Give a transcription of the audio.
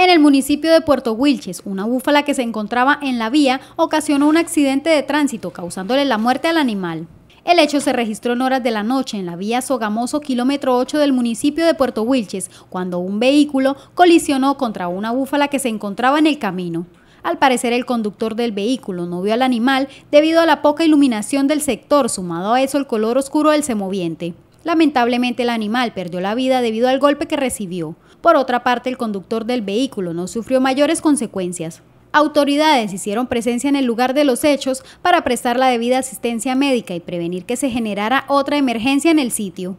En el municipio de Puerto Wilches, una búfala que se encontraba en la vía ocasionó un accidente de tránsito, causándole la muerte al animal. El hecho se registró en horas de la noche en la vía Sogamoso, kilómetro 8 del municipio de Puerto Wilches, cuando un vehículo colisionó contra una búfala que se encontraba en el camino. Al parecer el conductor del vehículo no vio al animal debido a la poca iluminación del sector, sumado a eso el color oscuro del semoviente. Lamentablemente el animal perdió la vida debido al golpe que recibió. Por otra parte, el conductor del vehículo no sufrió mayores consecuencias. Autoridades hicieron presencia en el lugar de los hechos para prestar la debida asistencia médica y prevenir que se generara otra emergencia en el sitio.